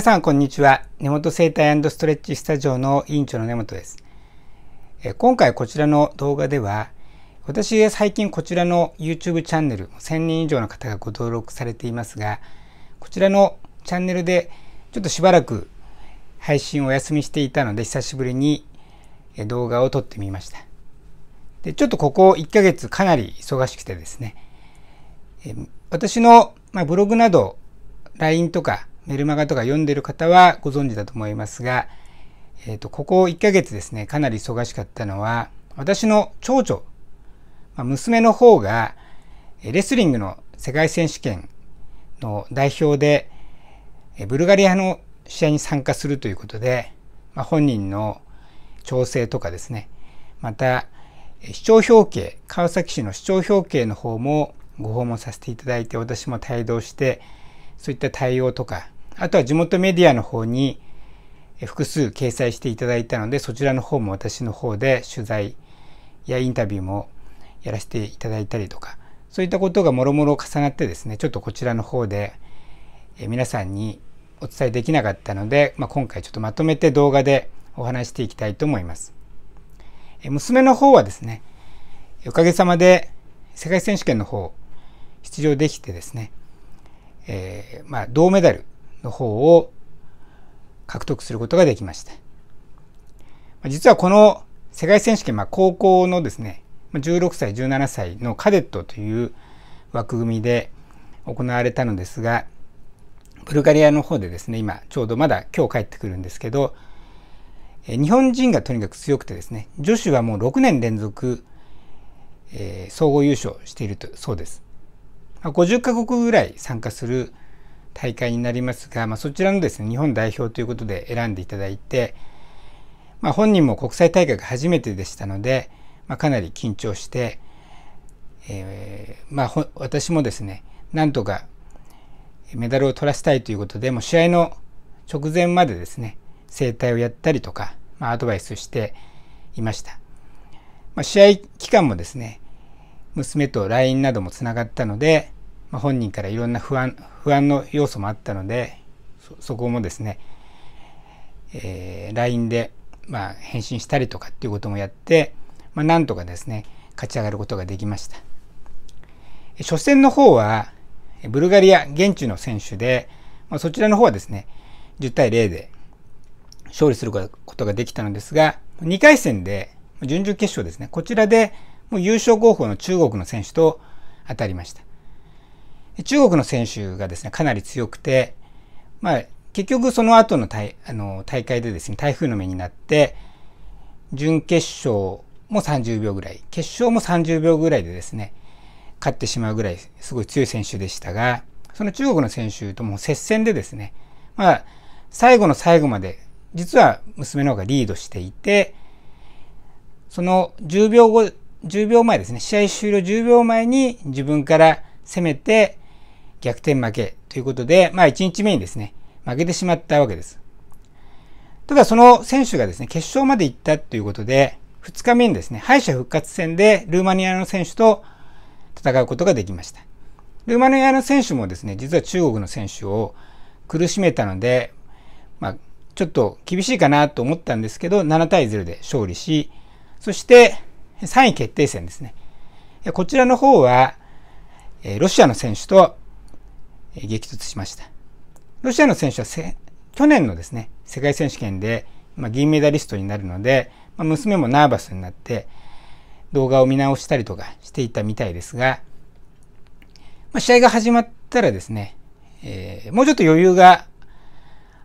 皆さんこんにちは根本生態ストレッチスタジオの委員長の根本です今回こちらの動画では私最近こちらの YouTube チャンネル1000人以上の方がご登録されていますがこちらのチャンネルでちょっとしばらく配信をお休みしていたので久しぶりに動画を撮ってみましたでちょっとここ1ヶ月かなり忙しくてですね私のブログなど LINE とかメルマガとか読んでる方はご存知だと思いますが、えっ、ー、と、ここ1ヶ月ですね、かなり忙しかったのは、私の長女、まあ、娘の方が、レスリングの世界選手権の代表で、ブルガリアの試合に参加するということで、まあ、本人の調整とかですね、また、市長表敬、川崎市の市長表敬の方もご訪問させていただいて、私も帯同して、そういった対応とか、あとは地元メディアの方に複数掲載していただいたので、そちらの方も私の方で取材やインタビューもやらせていただいたりとか、そういったことがもろもろ重なってですね、ちょっとこちらの方で皆さんにお伝えできなかったので、まあ、今回ちょっとまとめて動画でお話していきたいと思います。娘の方はですね、おかげさまで世界選手権の方出場できてですね、えー、まあ銅メダルの方を獲得することができました。実はこの世界選手権、まあ、高校のですね、16歳、17歳のカデットという枠組みで行われたのですが、ブルガリアの方でですね、今ちょうどまだ今日帰ってくるんですけど、日本人がとにかく強くてですね、女子はもう6年連続、えー、総合優勝しているとそうです。50カ国ぐらい参加する大会になりますが、まあ、そちらのですね日本代表ということで選んでいただいて、まあ、本人も国際大会が初めてでしたので、まあ、かなり緊張して、えー、まあ、私もですねなんとかメダルを取らせたいということでもう試合の直前までですね整体をやったりとか、まあ、アドバイスしていました、まあ、試合期間もですね娘と LINE などもつながったので、まあ、本人からいろんな不安不安の要素もあったのでそこもですね、えー、LINE で、まあ、返信したりとかっていうこともやって、まあ、なんとかですね勝ち上がることができました初戦の方はブルガリア現地の選手で、まあ、そちらの方はですね10対0で勝利することができたのですが2回戦で準々決勝ですねこちらでもう優勝候補の中国の選手と当たりました中国の選手がですね、かなり強くて、まあ、結局その後の大あの大会でですね、台風の目になって、準決勝も30秒ぐらい、決勝も30秒ぐらいでですね、勝ってしまうぐらい、すごい強い選手でしたが、その中国の選手とも接戦でですね、まあ、最後の最後まで、実は娘の方がリードしていて、その10秒後、10秒前ですね、試合終了10秒前に自分から攻めて、逆転負けということで、まあ1日目にですね、負けてしまったわけです。ただその選手がですね、決勝まで行ったということで、2日目にですね、敗者復活戦でルーマニアの選手と戦うことができました。ルーマニアの選手もですね、実は中国の選手を苦しめたので、まあ、ちょっと厳しいかなと思ったんですけど、7対0で勝利し、そして3位決定戦ですね。こちらの方は、ロシアの選手と激突しました。ロシアの選手は去年のですね、世界選手権で、まあ、銀メダリストになるので、まあ、娘もナーバスになって動画を見直したりとかしていたみたいですが、まあ、試合が始まったらですね、えー、もうちょっと余裕が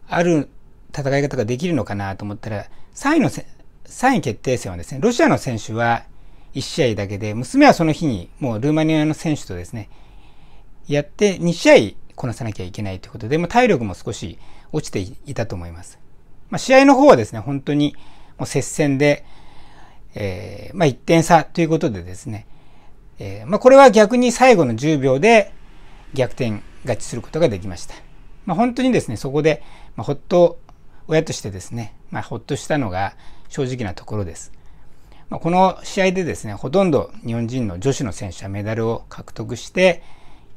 ある戦い方ができるのかなと思ったら、3位の3位決定戦はですね、ロシアの選手は1試合だけで、娘はその日にもうルーマニアの選手とですね、やって2試合こなさなきゃいけないということで、まあ、体力も少し落ちていたと思います。まあ、試合の方はですね、本当にもう接戦で、えー、まあ、1点差ということでですね、えー、まこれは逆に最後の10秒で逆転勝ちすることができました。ま本当にですね、そこで、まほっと、親としてですね、まほっとしたのが正直なところです。まこの試合でですね、ほとんど日本人の女子の選手はメダルを獲得して、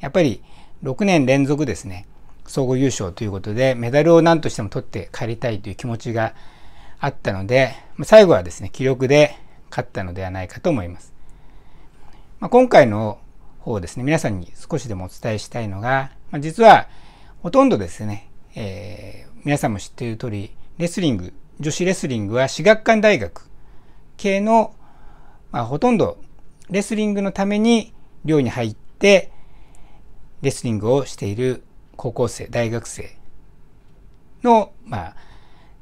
やっぱり6年連続ですね、総合優勝ということで、メダルを何としても取って帰りたいという気持ちがあったので、最後はですね、気力で勝ったのではないかと思います。まあ、今回の方ですね、皆さんに少しでもお伝えしたいのが、まあ、実はほとんどですね、えー、皆さんも知っている通り、レスリング、女子レスリングは私学館大学系の、まあ、ほとんどレスリングのために寮に入って、レスリングをしている高校生、大学生の、まあ、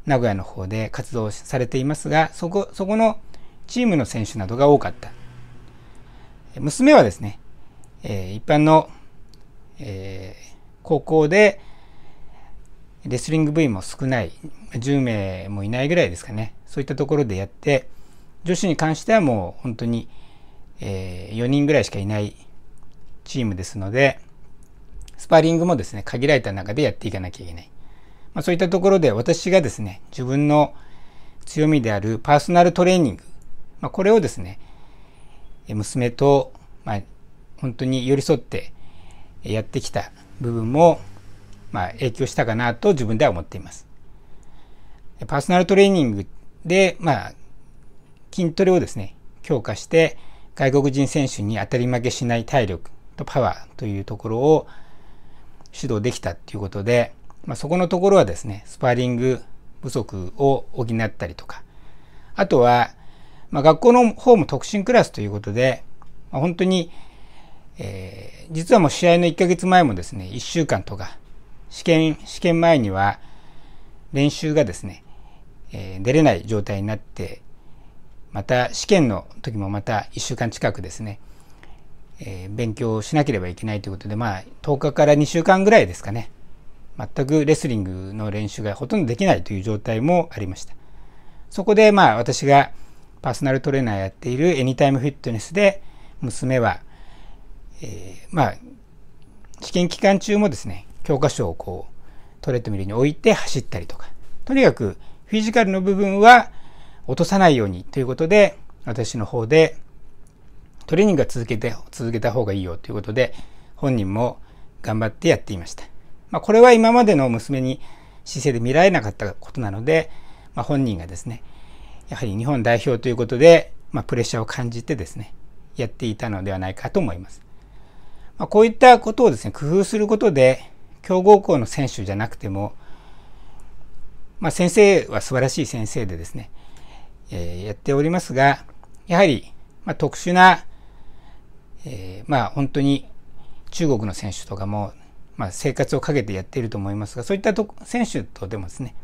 名古屋の方で活動されていますが、そこ、そこのチームの選手などが多かった。娘はですね、えー、一般の、えー、高校でレスリング部員も少ない、10名もいないぐらいですかね、そういったところでやって、女子に関してはもう本当に、えー、4人ぐらいしかいないチームですので、スパーリングもですね、限られた中でやっていかなきゃいけない。まあ、そういったところで私がですね、自分の強みであるパーソナルトレーニング、まあ、これをですね、娘と、まあ、本当に寄り添ってやってきた部分も、まあ、影響したかなと自分では思っています。パーソナルトレーニングで、まあ、筋トレをですね、強化して、外国人選手に当たり負けしない体力とパワーというところを、指導できたっていうことで、まあ、そこのところはですね、スパーリング不足を補ったりとか、あとは、まあ、学校の方も特進クラスということで、まあ、本当に、えー、実はもう試合の1ヶ月前もですね、1週間とか、試験、試験前には練習がですね、えー、出れない状態になって、また試験の時もまた1週間近くですね、えー、勉強しなければいけないということで、まあ、10日から2週間ぐらいですかね、全くレスリングの練習がほとんどできないという状態もありました。そこで、まあ、私がパーソナルトレーナーやっているエニタイムフィットネスで、娘は、えー、まあ、試験期間中もですね、教科書をこう、トレッドミルに置いて走ったりとか、とにかくフィジカルの部分は落とさないようにということで、私の方でトレーニングは続けて、続けた方がいいよということで、本人も頑張ってやっていました。まあ、これは今までの娘に姿勢で見られなかったことなので、まあ、本人がですね、やはり日本代表ということで、まあ、プレッシャーを感じてですね、やっていたのではないかと思います。まあ、こういったことをですね、工夫することで、強豪校の選手じゃなくても、まあ、先生は素晴らしい先生でですね、えー、やっておりますが、やはり、まあ、特殊なえー、まあ本当に中国の選手とかも、まあ、生活をかけてやっていると思いますがそういったと選手とでもですね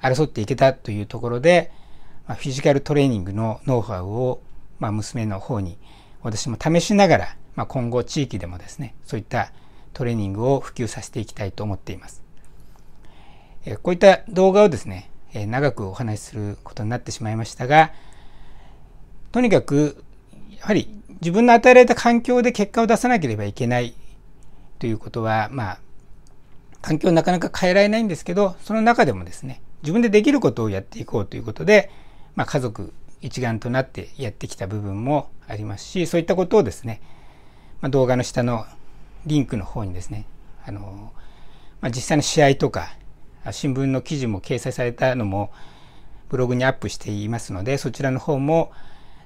争っていけたというところで、まあ、フィジカルトレーニングのノウハウを、まあ、娘の方に私も試しながら、まあ、今後地域でもですねそういったトレーニングを普及させていきたいと思っています。えー、こういった動画をですね、えー、長くお話しすることになってしまいましたがとにかくやはり自分の与えられた環境で結果を出さなければいけないということは、まあ、環境をなかなか変えられないんですけど、その中でもですね、自分でできることをやっていこうということで、まあ、家族一丸となってやってきた部分もありますし、そういったことをですね、まあ、動画の下のリンクの方にですね、あの、まあ、実際の試合とか、新聞の記事も掲載されたのも、ブログにアップしていますので、そちらの方も、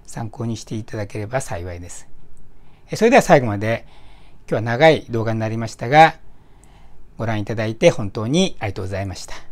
参考にしていただければ幸いです。それでは最後まで今日は長い動画になりましたがご覧いただいて本当にありがとうございました。